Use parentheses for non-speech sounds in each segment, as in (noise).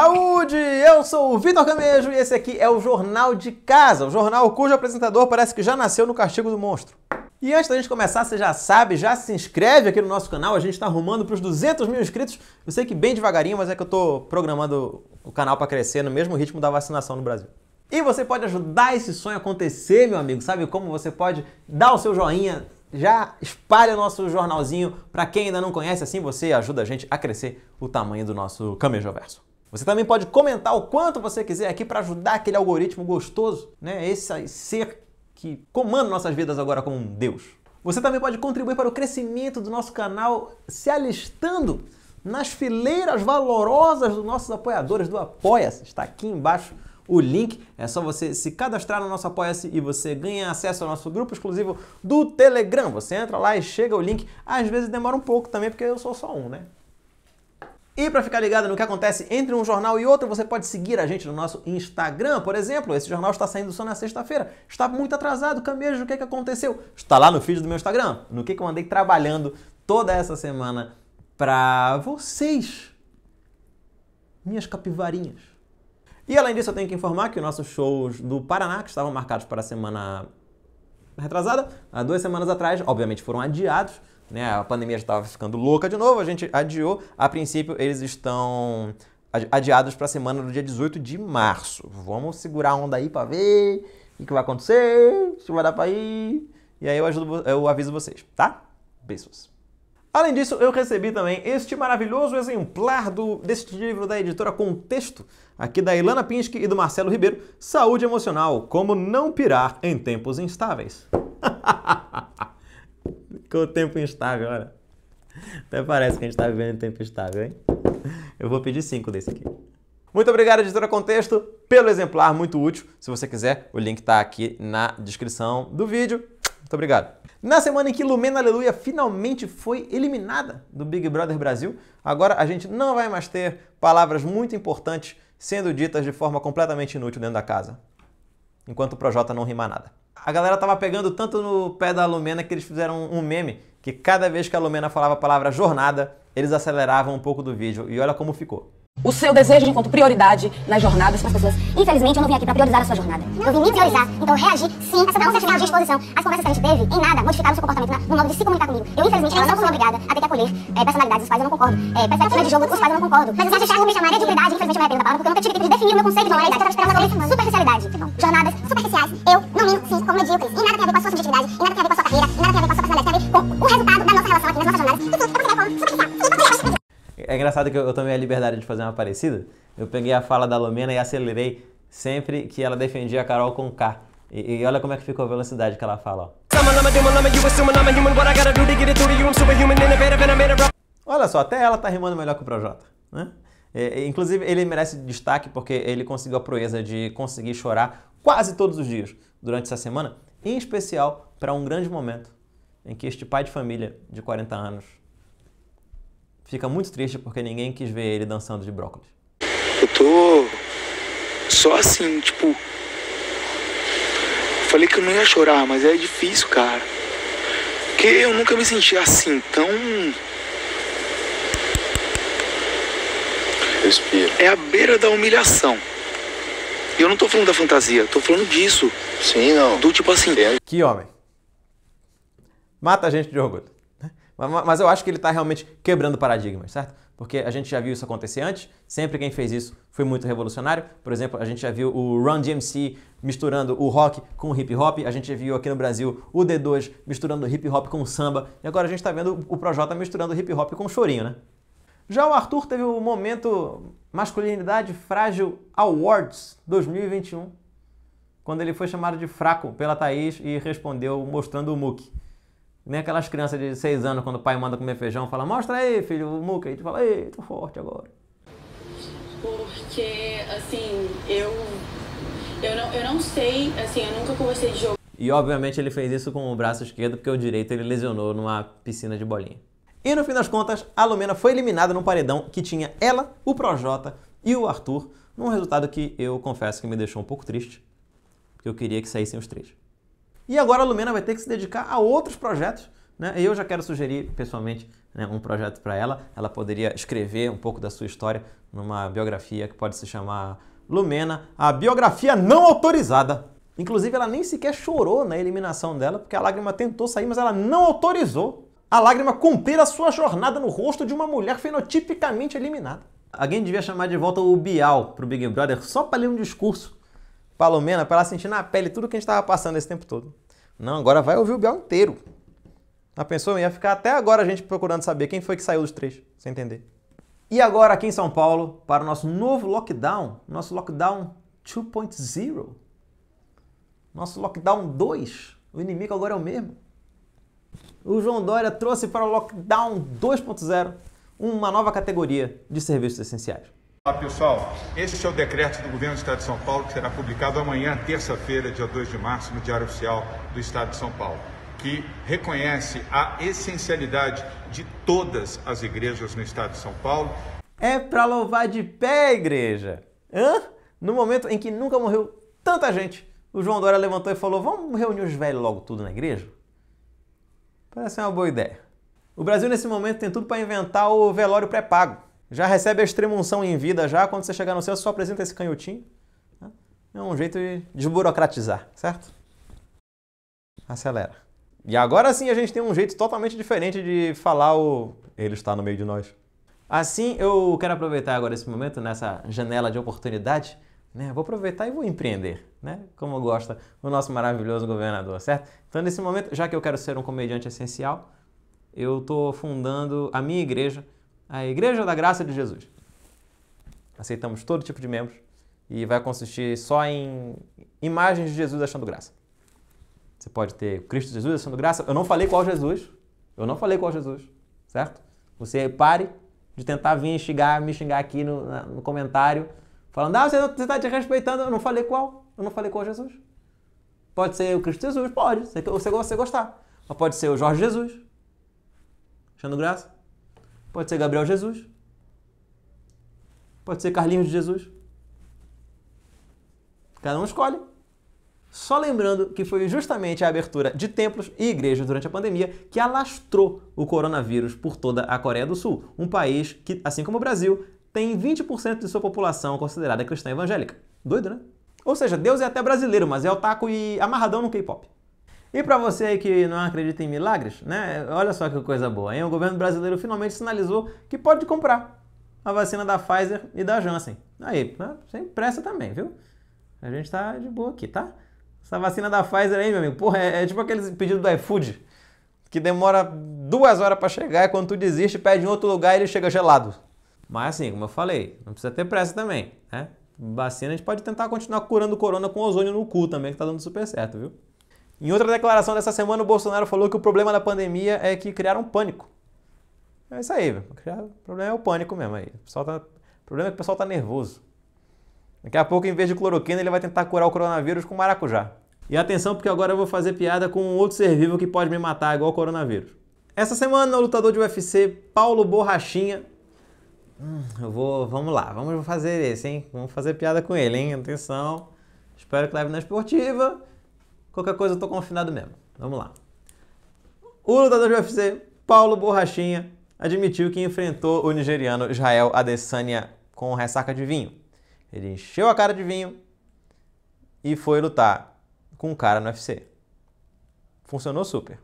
Saúde! Eu sou o Vitor Camejo e esse aqui é o Jornal de Casa, o jornal cujo apresentador parece que já nasceu no castigo do monstro. E antes da gente começar, você já sabe, já se inscreve aqui no nosso canal, a gente está arrumando para os 200 mil inscritos. Eu sei que bem devagarinho, mas é que eu estou programando o canal para crescer no mesmo ritmo da vacinação no Brasil. E você pode ajudar esse sonho a acontecer, meu amigo. Sabe como você pode dar o seu joinha, já espalha o nosso jornalzinho para quem ainda não conhece, assim você ajuda a gente a crescer o tamanho do nosso verso. Você também pode comentar o quanto você quiser aqui para ajudar aquele algoritmo gostoso, né? Esse ser que comanda nossas vidas agora como um Deus. Você também pode contribuir para o crescimento do nosso canal se alistando nas fileiras valorosas dos nossos apoiadores do Apoia-se. Está aqui embaixo o link. É só você se cadastrar no nosso Apoia-se e você ganha acesso ao nosso grupo exclusivo do Telegram. Você entra lá e chega o link. Às vezes demora um pouco também, porque eu sou só um, né? E para ficar ligado no que acontece entre um jornal e outro, você pode seguir a gente no nosso Instagram, por exemplo. Esse jornal está saindo só na sexta-feira. Está muito atrasado, camejo, o que, é que aconteceu? Está lá no feed do meu Instagram, no que, que eu andei trabalhando toda essa semana para vocês, minhas capivarinhas. E além disso, eu tenho que informar que os nossos shows do Paraná, que estavam marcados para a semana retrasada, há duas semanas atrás, obviamente foram adiados, né? A pandemia já estava ficando louca de novo, a gente adiou. A princípio, eles estão adiados para a semana do dia 18 de março. Vamos segurar a onda aí para ver o que vai acontecer, se vai dar para ir. E aí eu, ajudo, eu aviso vocês, tá? Beijos. Além disso, eu recebi também este maravilhoso exemplar do, deste livro da editora Contexto, aqui da Ilana Pinsky e do Marcelo Ribeiro, Saúde Emocional, Como Não Pirar em Tempos Instáveis. (laughs) com o tempo instável, olha. Até parece que a gente está vivendo em tempo instável, hein? Eu vou pedir cinco desse aqui. Muito obrigado, editora Contexto, pelo exemplar, muito útil. Se você quiser, o link está aqui na descrição do vídeo. Muito obrigado. Na semana em que Lumena Aleluia finalmente foi eliminada do Big Brother Brasil, agora a gente não vai mais ter palavras muito importantes sendo ditas de forma completamente inútil dentro da casa. Enquanto o Projota não rima nada. A galera tava pegando tanto no pé da Lumena que eles fizeram um meme que cada vez que a Lumena falava a palavra jornada, eles aceleravam um pouco do vídeo. E olha como ficou o seu desejo de encontrar prioridade nas jornadas para as pessoas. Infelizmente, eu não vim aqui para priorizar a sua jornada. Eu vim me priorizar, então reagir sim essa não certificada de exposição. As conversas que a gente teve, em nada, modificaram o seu comportamento no modo de se comunicar comigo. Eu, infelizmente, não fui obrigada a ter que acolher é, personalidades dos quais eu não concordo, é, eh, perspectivas de jogo dos quais eu não concordo. Mas eu acho que me chamaria de prioridade, infelizmente, eu me arrependo da palavra, porque eu nunca tive tempo de definir o meu conceito de prioridade. Eu estava esperando sobre superficialidade. Jornadas superficiais. Eu não mínimo, sim, como medíocres. E nada tem a ver com a sua subjetividade, e nada tem a ver com a sua carreira, e nada tem a ver com a sua personalidade, tem a ver com o resultado da nossa relação aqui nas nossas jornadas. Enfim, eu considero como superficial. É engraçado que eu, eu tomei a liberdade de fazer uma parecida. Eu peguei a fala da Lumena e acelerei sempre que ela defendia a Carol com K. E, e, olha como é que ficou a velocidade que ela fala, ó. Olha só, até ela tá rimando melhor que o Projota, né? E, inclusive, ele merece destaque porque ele conseguiu a proeza de conseguir chorar quase todos os dias durante essa semana, em especial para um grande momento em que este pai de família de 40 anos fica muito triste porque ninguém quis ver ele dançando de brócolis. Eu tô só assim, tipo. Falei que eu não ia chorar, mas é difícil, cara. Porque eu nunca me senti assim, tão. Respira. É a beira da humilhação. E eu não tô falando da fantasia, tô falando disso. Sim, não. Do tipo assim. Que homem. Mata a gente de orgulho. Mas eu acho que ele está realmente quebrando paradigmas, certo? Porque a gente já viu isso acontecer antes, sempre quem fez isso foi muito revolucionário. Por exemplo, a gente já viu o Run DMC misturando o rock com o hip hop, a gente já viu aqui no Brasil o D2 misturando hip hop com samba, e agora a gente está vendo o Projota misturando hip hop com chorinho, né? Já o Arthur teve o momento Masculinidade Frágil Awards 2021, quando ele foi chamado de fraco pela Thaís e respondeu mostrando o muque. Nem aquelas crianças de seis anos, quando o pai manda comer feijão, fala, mostra aí, filho, o muca. E tu fala, ei, tô forte agora. Porque, assim, eu, eu, não, eu não sei, assim, eu nunca conversei de jogo. E obviamente ele fez isso com o braço esquerdo, porque o direito ele lesionou numa piscina de bolinha. E no fim das contas, a Lumena foi eliminada num paredão que tinha ela, o Projota e o Arthur, num resultado que eu confesso que me deixou um pouco triste, porque eu queria que saíssem os três. E agora a Lumena vai ter que se dedicar a outros projetos. Né? Eu já quero sugerir pessoalmente né, um projeto para ela. Ela poderia escrever um pouco da sua história numa biografia que pode se chamar Lumena, a biografia não autorizada. Inclusive, ela nem sequer chorou na eliminação dela, porque a lágrima tentou sair, mas ela não autorizou a lágrima cumprir a sua jornada no rosto de uma mulher fenotipicamente eliminada. Alguém devia chamar de volta o Bial para o Big Brother só para ler um discurso Palomena para ela sentir na pele tudo que a gente estava passando esse tempo todo. Não, agora vai ouvir o Bial inteiro. A pessoa ia ficar até agora a gente procurando saber quem foi que saiu dos três, sem entender. E agora aqui em São Paulo, para o nosso novo lockdown, nosso lockdown 2.0, nosso lockdown 2, o inimigo agora é o mesmo. O João Dória trouxe para o lockdown 2.0 uma nova categoria de serviços essenciais. Olá pessoal, este é o decreto do governo do Estado de São Paulo que será publicado amanhã, terça-feira, dia 2 de março, no Diário Oficial do Estado de São Paulo, que reconhece a essencialidade de todas as igrejas no Estado de São Paulo. É para louvar de pé a igreja! Hã? No momento em que nunca morreu tanta gente, o João Dória levantou e falou: vamos reunir os velhos logo tudo na igreja? Parece uma boa ideia. O Brasil, nesse momento, tem tudo para inventar o velório pré-pago. Já recebe a extrema-unção em vida já, quando você chegar no céu, só apresenta esse canhotinho. Né? É um jeito de desburocratizar, certo? Acelera. E agora sim a gente tem um jeito totalmente diferente de falar o ele está no meio de nós. Assim, eu quero aproveitar agora esse momento, nessa janela de oportunidade, né? Vou aproveitar e vou empreender, né? Como gosta o nosso maravilhoso governador, certo? Então, nesse momento, já que eu quero ser um comediante essencial, eu estou fundando a minha igreja, a Igreja da Graça de Jesus. Aceitamos todo tipo de membros e vai consistir só em imagens de Jesus achando graça. Você pode ter Cristo Jesus achando graça. Eu não falei qual Jesus. Eu não falei qual Jesus, certo? Você pare de tentar vir xingar, me xingar aqui no, no comentário, falando, ah, você está te respeitando. Eu não falei qual. Eu não falei qual Jesus. Pode ser o Cristo Jesus, pode, se você gostar. Mas pode ser o Jorge Jesus, achando graça. Pode ser Gabriel Jesus. Pode ser Carlinhos de Jesus. Cada um escolhe. Só lembrando que foi justamente a abertura de templos e igrejas durante a pandemia que alastrou o coronavírus por toda a Coreia do Sul, um país que, assim como o Brasil, tem 20% de sua população considerada cristã evangélica. Doido, né? Ou seja, Deus é até brasileiro, mas é otaku e amarradão no K-pop. E para você aí que não acredita em milagres, né? Olha só que coisa boa, hein? O governo brasileiro finalmente sinalizou que pode comprar a vacina da Pfizer e da Janssen. Aí, né, sem pressa também, viu? A gente tá de boa aqui, tá? Essa vacina da Pfizer aí, meu amigo, porra, é, é tipo aqueles pedidos do iFood, que demora duas horas para chegar e quando tu desiste, pede em outro lugar e ele chega gelado. Mas assim, como eu falei, não precisa ter pressa também, né? Vacina a gente pode tentar continuar curando corona com ozônio no cu também, que tá dando super certo, viu? Em outra declaração dessa semana, o Bolsonaro falou que o problema da pandemia é que criaram pânico. É isso aí, o problema é o pânico mesmo. Aí. O, pessoal tá... o problema é que o pessoal está nervoso. Daqui a pouco, em vez de cloroquina, ele vai tentar curar o coronavírus com maracujá. E atenção, porque agora eu vou fazer piada com um outro ser vivo que pode me matar, igual o coronavírus. Essa semana, o lutador de UFC, Paulo Borrachinha. Hum, eu vou. Vamos lá, vamos fazer esse, hein? Vamos fazer piada com ele, hein? Atenção. Espero que leve na esportiva. Qualquer coisa eu tô confinado mesmo. Vamos lá. O lutador do UFC, Paulo Borrachinha, admitiu que enfrentou o nigeriano Israel Adesanya com ressaca de vinho. Ele encheu a cara de vinho e foi lutar com um cara no UFC. Funcionou super.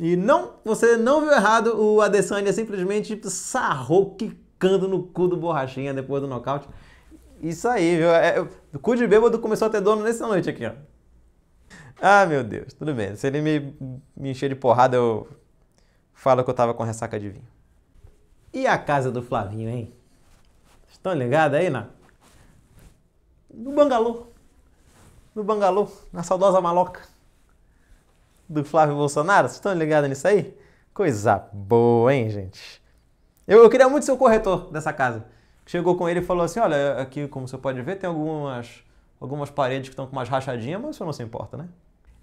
E não, você não viu errado, o Adesanya simplesmente sarrou, que socando no cu do borrachinha depois do nocaute. Isso aí, viu? É, é, o cu de bêbado começou a ter dono nessa noite aqui, ó. Ah, meu Deus, tudo bem. Se ele me, me encher de porrada, eu falo que eu tava com ressaca de vinho. E a casa do Flavinho, hein? Estão ligados aí, na? No bangalô. No bangalô, na saudosa maloca do Flávio Bolsonaro. Vocês estão ligados nisso aí? Coisa boa, hein, gente? Eu, eu queria muito ser o corretor dessa casa. Chegou com ele e falou assim: olha, aqui, como você pode ver, tem algumas, algumas paredes que estão com umas rachadinhas, mas isso não se importa, né?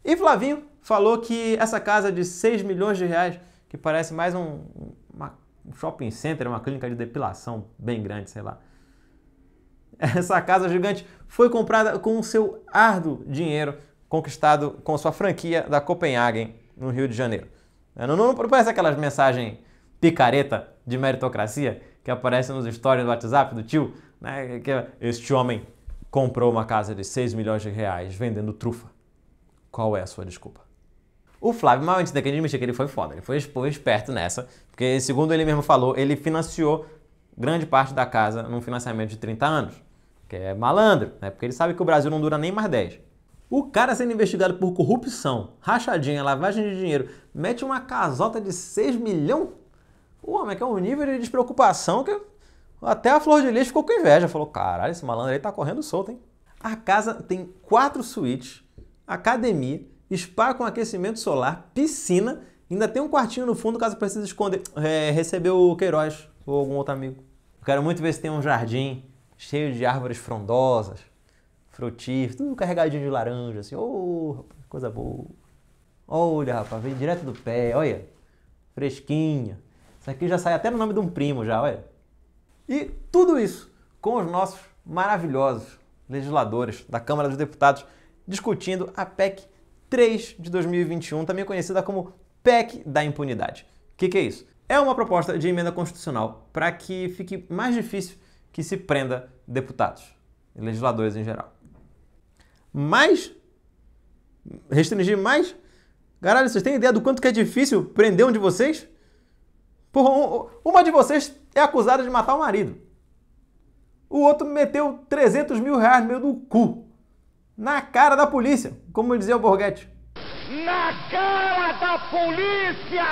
E Flavinho falou que essa casa de 6 milhões de reais, que parece mais um, uma, um shopping center, uma clínica de depilação bem grande, sei lá. Essa casa gigante foi comprada com o seu árduo dinheiro conquistado com sua franquia da Copenhagen, no Rio de Janeiro. É, não, não, não parece aquelas mensagens picareta de meritocracia que aparece nos stories do WhatsApp do tio, né? Que este homem comprou uma casa de 6 milhões de reais vendendo trufa. Qual é a sua desculpa? O Flávio, mal antes daquele gente que ele foi foda, ele foi, foi esperto nessa, porque segundo ele mesmo falou, ele financiou grande parte da casa num financiamento de 30 anos, que é malandro, né? Porque ele sabe que o Brasil não dura nem mais 10. O cara sendo investigado por corrupção, rachadinha, lavagem de dinheiro, mete uma casota de 6 milhões Ué, mas é que é um nível de despreocupação que até a Flor de Lis ficou com inveja. Falou, caralho, esse malandro aí tá correndo solto, hein? A casa tem quatro suítes, academia, spa com aquecimento solar, piscina, ainda tem um quartinho no fundo caso precise esconder, é, receber o Queiroz ou algum outro amigo. quero muito ver se tem um jardim cheio de árvores frondosas, frutíferas, tudo carregadinho de laranja, assim, ô, oh, rapaz, coisa boa. Olha, rapaz, vem direto do pé, olha, fresquinha. Isso aqui já sai até no nome de um primo, já, olha. E tudo isso com os nossos maravilhosos legisladores da Câmara dos Deputados discutindo a PEC 3 de 2021, também conhecida como PEC da Impunidade. O que, que é isso? É uma proposta de emenda constitucional para que fique mais difícil que se prenda deputados e legisladores em geral. Mais, restringir mais? Caralho, vocês têm ideia do quanto que é difícil prender um de vocês? Por, uma de vocês é acusada de matar o marido. O outro meteu 300 mil reais no meio do cu. Na cara da polícia, como dizia o Borghetti. Na cara da polícia!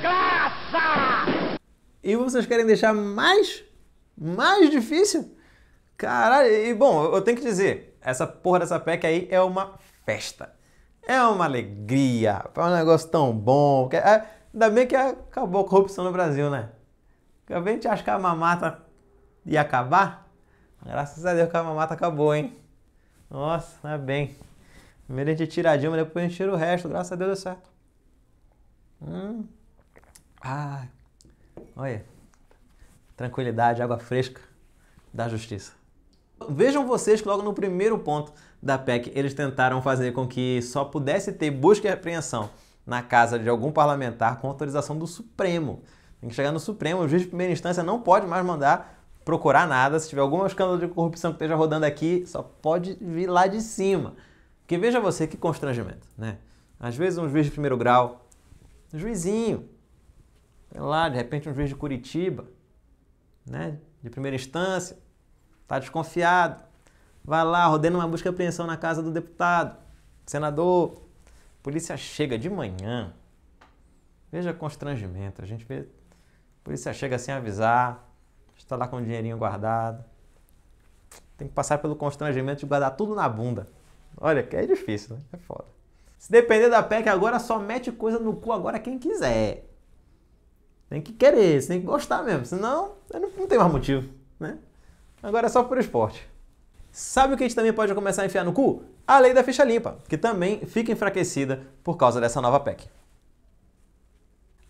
Desgraça! E vocês querem deixar mais? Mais difícil? Caralho, e bom, eu tenho que dizer, essa porra dessa PEC aí é uma festa. É uma alegria, é um negócio tão bom. É, Ainda bem que acabou a corrupção no Brasil, né? Acabei de achar que a mamata ia acabar. Graças a Deus que a mamata acabou, hein? Nossa, tá bem. Primeiro a gente tira a Dilma, depois a gente tira o resto. Graças a Deus deu certo. Hum. Ah. Olha. Tranquilidade, água fresca da justiça. Vejam vocês que logo no primeiro ponto da PEC eles tentaram fazer com que só pudesse ter busca e apreensão na casa de algum parlamentar com autorização do Supremo. Tem que chegar no Supremo, o juiz de primeira instância não pode mais mandar procurar nada. Se tiver algum escândalo de corrupção que esteja rodando aqui, só pode vir lá de cima. Porque veja você que constrangimento, né? Às vezes um juiz de primeiro grau, um juizinho, sei lá, de repente um juiz de Curitiba, né? De primeira instância, tá desconfiado. Vai lá, rodando uma busca e apreensão na casa do deputado, senador, polícia chega de manhã, veja constrangimento, a gente vê, a polícia chega sem avisar, está lá com o dinheirinho guardado, tem que passar pelo constrangimento de guardar tudo na bunda. Olha, que é difícil, né? É foda. Se depender da PEC agora, só mete coisa no cu agora quem quiser. Tem que querer, tem que gostar mesmo, senão não tem mais motivo, né? Agora é só por esporte. Sabe o que a gente também pode começar a enfiar no cu? A lei da ficha limpa, que também fica enfraquecida por causa dessa nova PEC.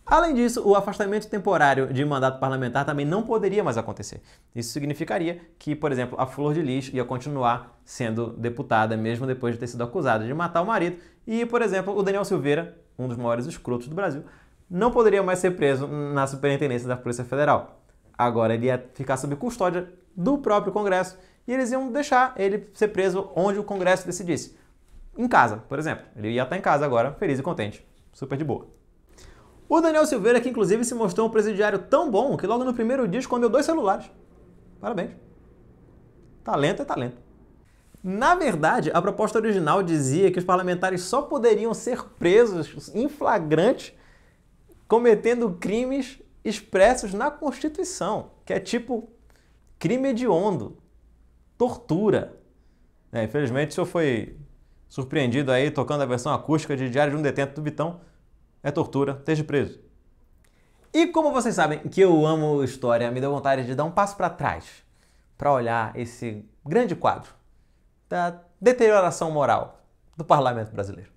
Além disso, o afastamento temporário de mandato parlamentar também não poderia mais acontecer. Isso significaria que, por exemplo, a Flor de Lixo ia continuar sendo deputada, mesmo depois de ter sido acusada de matar o marido, e, por exemplo, o Daniel Silveira, um dos maiores escrotos do Brasil, não poderia mais ser preso na superintendência da Polícia Federal. Agora ele ia ficar sob custódia do próprio Congresso e eles iam deixar ele ser preso onde o Congresso decidisse. Em casa, por exemplo. Ele ia estar em casa agora, feliz e contente. Super de boa. O Daniel Silveira, que inclusive se mostrou um presidiário tão bom que logo no primeiro dia escondeu dois celulares. Parabéns. Talento é talento. Na verdade, a proposta original dizia que os parlamentares só poderiam ser presos em flagrante cometendo crimes expressos na Constituição, que é tipo crime hediondo, tortura. É, infelizmente, o senhor foi surpreendido aí tocando a versão acústica de Diário de um Detento do Vitão. É tortura, esteja preso. E como vocês sabem que eu amo história, me deu vontade de dar um passo para trás para olhar esse grande quadro da deterioração moral do parlamento brasileiro.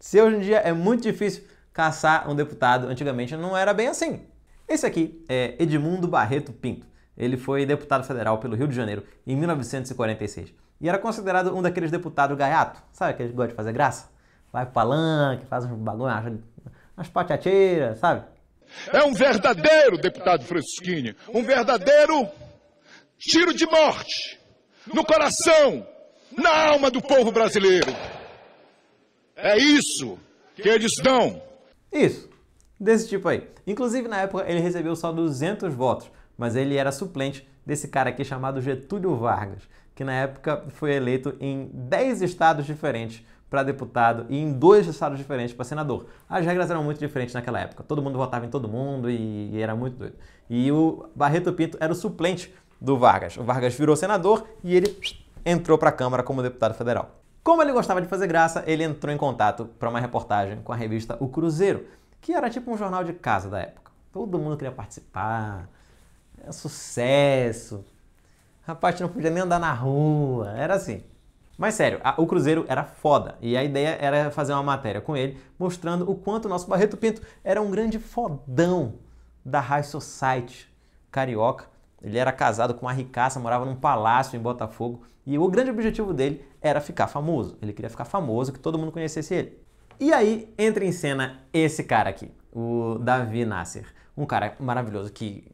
Se hoje em dia é muito difícil caçar um deputado, antigamente não era bem assim. Esse aqui é Edmundo Barreto Pinto. Ele foi deputado federal pelo Rio de Janeiro em 1946 e era considerado um daqueles deputados gaiato, sabe, que gosta gostam de fazer graça? Vai pro palanque, faz uns bagulho, umas patiateiras, sabe? É um verdadeiro deputado Francisquini, um verdadeiro tiro de morte no coração, na alma do povo brasileiro. É isso que eles dão. Isso, desse tipo aí. Inclusive, na época, ele recebeu só 200 votos mas ele era suplente desse cara aqui chamado Getúlio Vargas, que na época foi eleito em 10 estados diferentes para deputado e em dois estados diferentes para senador. As regras eram muito diferentes naquela época. Todo mundo votava em todo mundo e, e era muito doido. E o Barreto Pinto era o suplente do Vargas. O Vargas virou senador e ele entrou para a Câmara como deputado federal. Como ele gostava de fazer graça, ele entrou em contato para uma reportagem com a revista O Cruzeiro, que era tipo um jornal de casa da época. Todo mundo queria participar, é sucesso. Rapaz, não podia nem andar na rua. Era assim. Mas sério, a, o Cruzeiro era foda. E a ideia era fazer uma matéria com ele, mostrando o quanto o nosso Barreto Pinto era um grande fodão da High Society carioca. Ele era casado com uma ricaça, morava num palácio em Botafogo. E o grande objetivo dele era ficar famoso. Ele queria ficar famoso, que todo mundo conhecesse ele. E aí entra em cena esse cara aqui, o Davi Nasser. Um cara maravilhoso que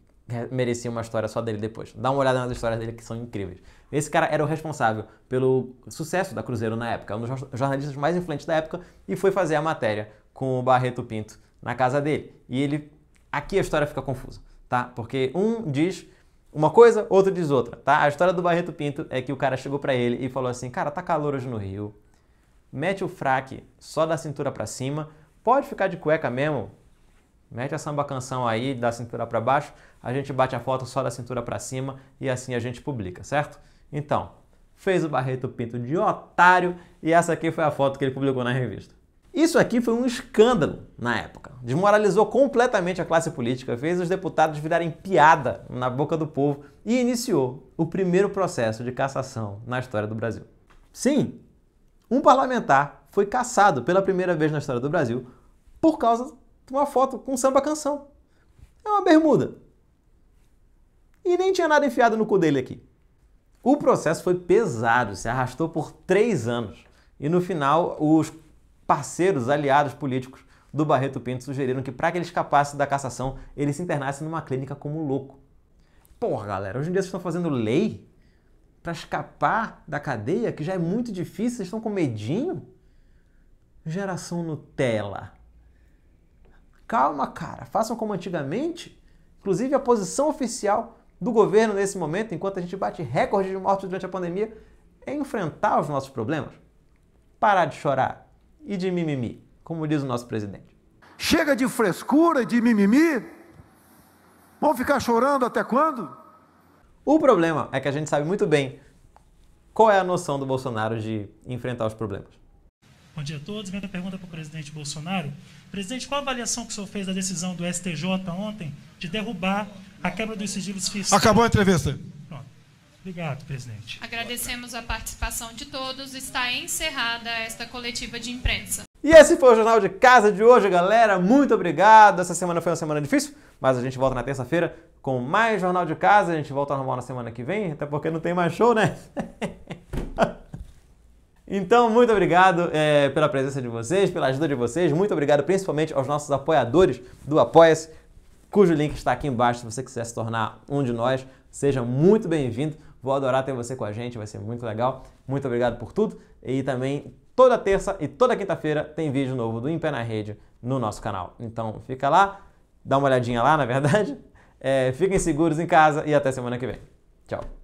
merecia uma história só dele depois. Dá uma olhada nas histórias dele que são incríveis. Esse cara era o responsável pelo sucesso da Cruzeiro na época, um dos jornalistas mais influentes da época, e foi fazer a matéria com o Barreto Pinto na casa dele. E ele. Aqui a história fica confusa, tá? Porque um diz uma coisa, outro diz outra, tá? A história do Barreto Pinto é que o cara chegou para ele e falou assim: Cara, tá calor hoje no Rio, mete o fraque só da cintura para cima, pode ficar de cueca mesmo, Mete a samba canção aí da cintura para baixo, a gente bate a foto só da cintura para cima e assim a gente publica, certo? Então, fez o Barreto Pinto de otário e essa aqui foi a foto que ele publicou na revista. Isso aqui foi um escândalo na época. Desmoralizou completamente a classe política, fez os deputados virarem piada na boca do povo e iniciou o primeiro processo de cassação na história do Brasil. Sim, um parlamentar foi cassado pela primeira vez na história do Brasil por causa uma foto com samba canção. É uma bermuda. E nem tinha nada enfiado no cu dele aqui. O processo foi pesado, se arrastou por três anos. E no final, os parceiros, aliados políticos do Barreto Pinto sugeriram que, para que ele escapasse da cassação, ele se internasse numa clínica como louco. Porra, galera, hoje em dia vocês estão fazendo lei para escapar da cadeia, que já é muito difícil, vocês estão com medinho? Geração Nutella. Calma, cara, façam como antigamente. Inclusive, a posição oficial do governo nesse momento, enquanto a gente bate recorde de mortes durante a pandemia, é enfrentar os nossos problemas. Parar de chorar e de mimimi, como diz o nosso presidente. Chega de frescura, de mimimi? Vão ficar chorando até quando? O problema é que a gente sabe muito bem qual é a noção do Bolsonaro de enfrentar os problemas. Bom dia a todos. Minha pergunta para o presidente Bolsonaro. Presidente, qual a avaliação que o senhor fez da decisão do STJ ontem de derrubar a quebra dos sigilos fiscais? Acabou a entrevista. Pronto. Obrigado, presidente. Agradecemos a participação de todos. Está encerrada esta coletiva de imprensa. E esse foi o Jornal de Casa de hoje, galera. Muito obrigado. Essa semana foi uma semana difícil, mas a gente volta na terça-feira com mais Jornal de Casa. A gente volta normal na semana que vem, até porque não tem mais show, né? (laughs) Então, muito obrigado é, pela presença de vocês, pela ajuda de vocês. Muito obrigado principalmente aos nossos apoiadores do Apoia-se, cujo link está aqui embaixo se você quiser se tornar um de nós. Seja muito bem-vindo. Vou adorar ter você com a gente, vai ser muito legal. Muito obrigado por tudo. E também toda terça e toda quinta-feira tem vídeo novo do Em Pé na Rede no nosso canal. Então fica lá, dá uma olhadinha lá, na verdade. (laughs) É, fiquem seguros em casa e até semana que vem. Tchau.